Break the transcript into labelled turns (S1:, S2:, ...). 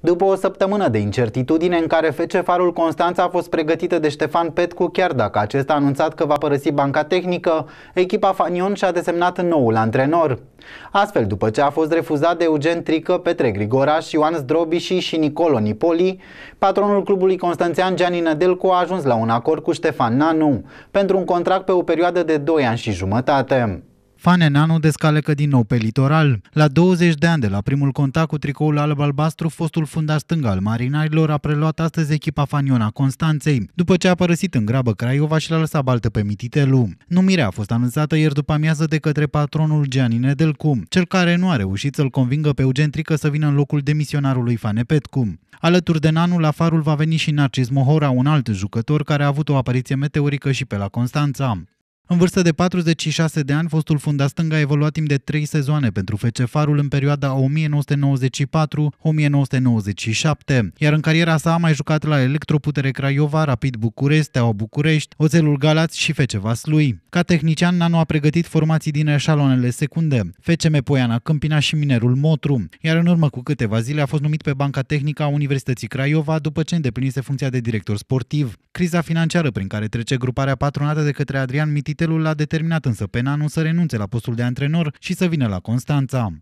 S1: După o săptămână de incertitudine în care FC Farul Constanța a fost pregătită de Ștefan Petcu, chiar dacă acesta a anunțat că va părăsi banca tehnică, echipa Fanion și-a desemnat noul antrenor. Astfel, după ce a fost refuzat de Eugen Trică, Petre Grigoraș, Ioan Zdrobiși și Nicolo Nipoli, patronul clubului Constanțean Gianni Nădelcu a ajuns la un acord cu Ștefan Nanu pentru un contract pe o perioadă de 2 ani și jumătate. Fanenanu descalecă din nou pe litoral. La 20 de ani de la primul contact cu tricoul alb-albastru, fostul fundaș stâng al marinarilor a preluat astăzi echipa Faniona Constanței, după ce a părăsit în grabă Craiova și l-a lăsat baltă pe Mititelu. Numirea a fost anunțată ieri după amiază de către patronul Gianni Nedelcu, cel care nu a reușit să-l convingă pe Eugen Trică să vină în locul demisionarului Fane Petcu. Alături de Nanu, la farul va veni și Narcis Mohora, un alt jucător care a avut o apariție meteorică și pe la Constanța. În vârstă de 46 de ani, fostul funda stânga a evoluat timp de 3 sezoane pentru FC Farul în perioada 1994-1997, iar în cariera sa a mai jucat la Electroputere Craiova, Rapid București, Steaua București, Oțelul Galați și FC Vaslui. Ca tehnician, Nano a pregătit formații din eșalonele secunde, FCM Poiana Câmpina și Minerul Motru, iar în urmă cu câteva zile a fost numit pe banca tehnică a Universității Craiova după ce îndeplinise funcția de director sportiv. Criza financiară prin care trece gruparea patronată de către Adrian Mitit Capitelul l-a determinat însă pe Nanu să renunțe la postul de antrenor și să vină la Constanța.